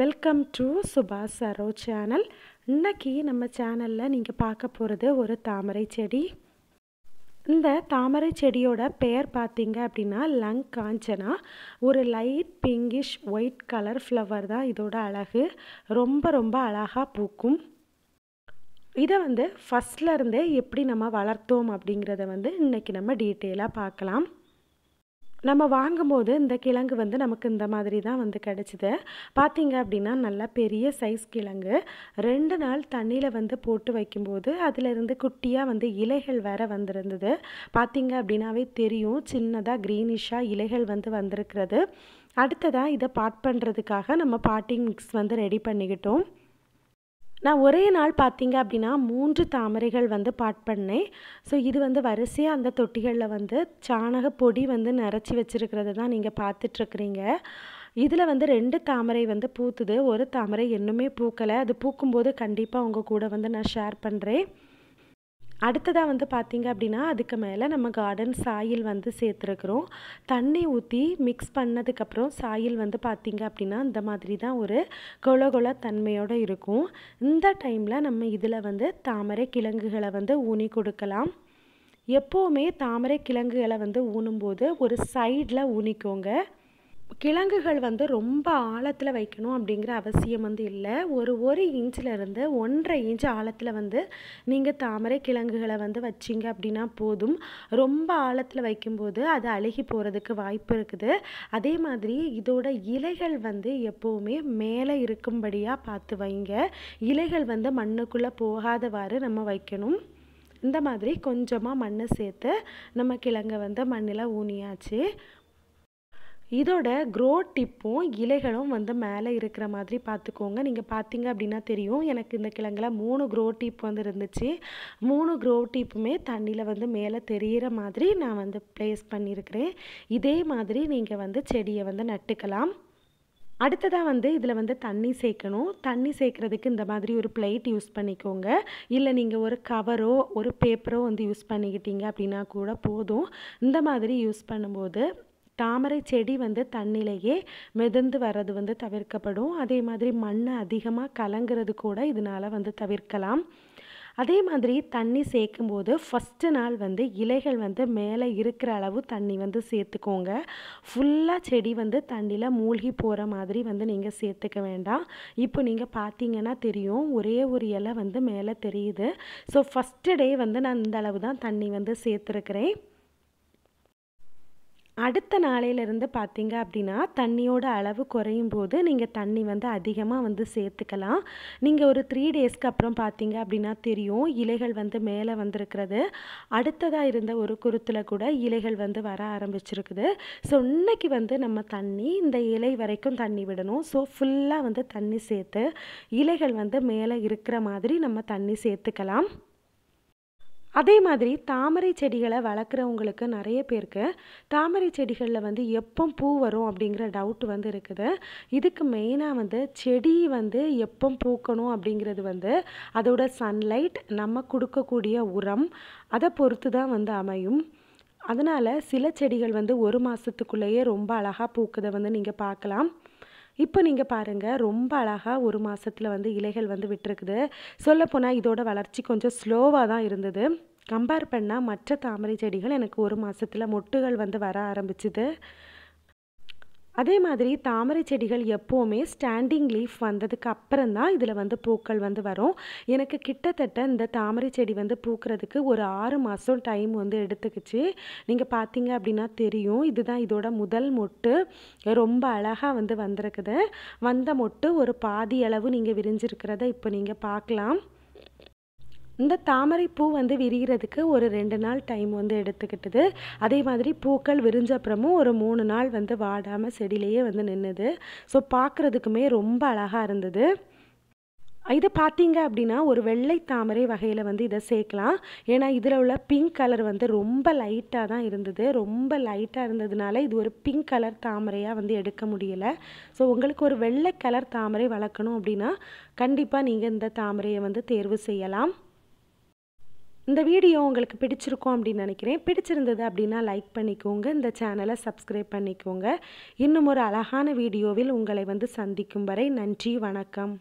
welcome to சுபாஷ் Saro channel இன்றைக்கி நம்ம சேனலில் நீங்கள் பார்க்க போகிறது ஒரு தாமரை செடி இந்த தாமரை செடியோட பெயர் பார்த்தீங்க அப்படின்னா லங் காஞ்சனா ஒரு light pinkish white colour flower தான் இதோட அழகு ரொம்ப ரொம்ப அழகாக பூக்கும் இதை வந்து ஃபஸ்ட்லேருந்தே எப்படி நம்ம வளர்த்தோம் அப்படிங்கிறத வந்து இன்றைக்கி நம்ம டீட்டெயிலாக பார்க்கலாம் நம்ம வாங்கும்போது இந்த கிழங்கு வந்து நமக்கு இந்த மாதிரி தான் வந்து கிடச்சிது பார்த்திங்க அப்படின்னா நல்லா பெரிய சைஸ் கிழங்கு ரெண்டு நாள் தண்ணியில் வந்து போட்டு வைக்கும்போது அதிலிருந்து குட்டியாக வந்து இலைகள் வேற வந்திருந்தது பார்த்திங்க அப்படின்னாவே தெரியும் சின்னதாக க்ரீனிஷாக இலைகள் வந்து வந்திருக்கிறது அடுத்ததாக இதை பாட் பண்ணுறதுக்காக நம்ம பாட்டிங் மிக்ஸ் வந்து ரெடி பண்ணிக்கிட்டோம் நான் ஒரே நாள் பார்த்தீங்க அப்படின்னா மூன்று தாமரைகள் வந்து பாட் பண்ணேன் ஸோ இது வந்து வரிசையாக அந்த தொட்டிகளில் வந்து சாணக பொடி வந்து நிறச்சி வச்சுருக்கிறது தான் நீங்கள் பார்த்துட்ருக்குறீங்க இதில் வந்து ரெண்டு தாமரை வந்து பூத்துது ஒரு தாமரை இன்னுமே பூக்கலை அது பூக்கும்போது கண்டிப்பாக உங்கள் கூட வந்து நான் ஷேர் பண்ணுறேன் அடுத்ததாக வந்து பார்த்திங்க அப்படின்னா அதுக்கு மேலே நம்ம கார்டன் சாயில் வந்து சேர்த்துருக்குறோம் தண்ணி ஊற்றி மிக்ஸ் பண்ணதுக்கப்புறம் சாயில் வந்து பார்த்திங்க அப்படின்னா இந்த மாதிரி தான் ஒரு கொல கொல தன்மையோடு இருக்கும் இந்த டைமில் நம்ம இதில் வந்து தாமரை கிழங்குகளை வந்து ஊனி கொடுக்கலாம் எப்போவுமே தாமரை கிழங்குகளை வந்து ஊனும்போது ஒரு சைடில் ஊனிக்கோங்க கிழங்குகள் வந்து ரொம்ப ஆழத்தில் வைக்கணும் அப்படிங்கிற அவசியம் வந்து இல்லை ஒரு ஒரு இருந்து ஒன்றரை இன்ச் ஆழத்தில் வந்து நீங்கள் தாமரை கிழங்குகளை வந்து வச்சிங்க அப்படின்னா போதும் ரொம்ப ஆழத்தில் வைக்கும்போது அது அழுகி போகிறதுக்கு வாய்ப்பு இருக்குது அதே மாதிரி இதோட இலைகள் வந்து எப்போவுமே மேலே இருக்கும்படியாக பார்த்து வைங்க இலைகள் வந்து மண்ணுக்குள்ளே போகாதவாறு நம்ம வைக்கணும் இந்த மாதிரி கொஞ்சமாக மண்ணை சேர்த்து நம்ம கிழங்கை வந்து மண்ணில் ஊனியாச்சு இதோட க்ரோ டிப்பும் இலைகளும் வந்து மேலே இருக்கிற மாதிரி பார்த்துக்கோங்க நீங்கள் பார்த்தீங்க அப்படின்னா தெரியும் எனக்கு இந்த கிழங்கில் மூணு க்ரோ டிப் வந்து இருந்துச்சு மூணு க்ரோ டிப்புமே தண்ணியில் வந்து மேலே தெரிகிற மாதிரி நான் வந்து ப்ளேஸ் பண்ணியிருக்கிறேன் இதே மாதிரி நீங்கள் வந்து செடியை வந்து நட்டுக்கலாம் அடுத்ததாக வந்து இதில் வந்து தண்ணி சேர்க்கணும் தண்ணி சேர்க்குறதுக்கு இந்த மாதிரி ஒரு பிளேட் யூஸ் பண்ணிக்கோங்க இல்லை நீங்கள் ஒரு கவரோ ஒரு பேப்பரோ வந்து யூஸ் பண்ணிக்கிட்டீங்க அப்படின்னா கூட போதும் இந்த மாதிரி யூஸ் பண்ணும்போது தாமரை செடி வந்து தண்ணிலேயே மிதந்து வர்றது வந்து தவிர்க்கப்படும் அதே மாதிரி மண் அதிகமாக கலங்கிறது கூட இதனால் வந்து தவிர்க்கலாம் அதே மாதிரி தண்ணி சேர்க்கும் போது ஃபஸ்ட்டு நாள் வந்து இலைகள் வந்து மேலே இருக்கிற அளவு தண்ணி வந்து சேர்த்துக்கோங்க ஃபுல்லாக செடி வந்து தண்ணியில் மூழ்கி போகிற மாதிரி வந்து நீங்கள் சேர்த்துக்க வேண்டாம் இப்போ நீங்கள் பார்த்தீங்கன்னா தெரியும் ஒரே ஒரு இலை வந்து மேலே தெரியுது ஸோ ஃபஸ்ட்டு டே வந்து நான் இந்த அளவு தான் தண்ணி வந்து சேர்த்துருக்கிறேன் அடுத்த இருந்து பார்த்தீங்க அப்படின்னா தண்ணியோட அளவு குறையும் போது நீங்கள் தண்ணி வந்து அதிகமாக வந்து சேர்த்துக்கலாம் நீங்கள் ஒரு த்ரீ டேஸ்க்கு அப்புறம் பார்த்தீங்க அப்படின்னா தெரியும் இலைகள் வந்து மேலே வந்திருக்கிறது அடுத்ததாக இருந்த ஒரு குருத்தில் கூட இலைகள் வந்து வர ஆரம்பிச்சிருக்குது ஸோ இன்னைக்கு வந்து நம்ம தண்ணி இந்த இலை வரைக்கும் தண்ணி விடணும் ஸோ ஃபுல்லாக வந்து தண்ணி சேர்த்து இலைகள் வந்து மேலே இருக்கிற மாதிரி நம்ம தண்ணி சேர்த்துக்கலாம் அதே மாதிரி தாமரை செடிகளை வளர்க்குறவங்களுக்கு நிறைய பேருக்கு தாமரை செடிகளில் வந்து எப்போ பூ வரும் அப்படிங்கிற டவுட் வந்து இருக்குது இதுக்கு மெயினாக வந்து செடி வந்து எப்போ பூக்கணும் அப்படிங்கிறது வந்து அதோட சன்லைட் நம்ம கொடுக்கக்கூடிய உரம் அதை பொறுத்து தான் வந்து அமையும் அதனால் சில செடிகள் வந்து ஒரு மாதத்துக்குள்ளேயே ரொம்ப அழகாக பூக்கதை வந்து நீங்கள் பார்க்கலாம் இப்போ நீங்கள் பாருங்கள் ரொம்ப அழகாக ஒரு மாதத்தில் வந்து இலைகள் வந்து விட்டுருக்குது சொல்லப்போனால் இதோட வளர்ச்சி கொஞ்சம் ஸ்லோவாக தான் இருந்தது கம்பேர் பண்ணால் மற்ற தாமரை செடிகள் எனக்கு ஒரு மாதத்தில் மொட்டுகள் வந்து வர ஆரம்பிச்சுது அதே மாதிரி தாமரை செடிகள் எப்போவுமே ஸ்டாண்டிங் லீஃப் வந்ததுக்கு அப்புறம் தான் இதில் வந்து பூக்கள் வந்து வரும் எனக்கு கிட்டத்தட்ட இந்த தாமரை செடி வந்து பூக்கிறதுக்கு ஒரு ஆறு மாதம் டைம் வந்து எடுத்துக்கிச்சு நீங்கள் பார்த்தீங்க அப்படின்னா தெரியும் இதுதான் இதோட முதல் மொட்டு ரொம்ப அழகாக வந்து வந்திருக்குது வந்த மொட்டு ஒரு பாதி அளவு நீங்கள் விரிஞ்சிருக்கிறத இப்போ நீங்கள் பார்க்கலாம் இந்த தாமரை பூ வந்து விரிகிறதுக்கு ஒரு ரெண்டு நாள் டைம் வந்து எடுத்துக்கிட்டது அதே மாதிரி பூக்கள் விரிஞ்சப்புறமும் ஒரு மூணு நாள் வந்து வாடாமல் செடியிலேயே வந்து நின்றுது ஸோ பார்க்குறதுக்குமே ரொம்ப அழகாக இருந்தது இதை பார்த்தீங்க அப்படின்னா ஒரு வெள்ளை தாமரை வகையில் வந்து இதை சேர்க்கலாம் ஏன்னா இதில் உள்ள பிங்க் கலர் வந்து ரொம்ப லைட்டாக தான் இருந்தது ரொம்ப லைட்டாக இருந்ததுனால இது ஒரு பிங்க் கலர் தாமரையாக வந்து எடுக்க முடியலை ஸோ உங்களுக்கு ஒரு வெள்ளை கலர் தாமரை வளர்க்கணும் அப்படின்னா கண்டிப்பாக நீங்கள் இந்த தாமரையை வந்து தேர்வு செய்யலாம் இந்த வீடியோ உங்களுக்கு பிடிச்சிருக்கும் அப்படின்னு நினைக்கிறேன் பிடிச்சிருந்தது அப்படின்னா லைக் பண்ணிக்கோங்க இந்த சேனலை சப்ஸ்கிரைப் பண்ணிக்கோங்க இன்னும் ஒரு அழகான வீடியோவில் உங்களை வந்து சந்திக்கும் வரை நன்றி வணக்கம்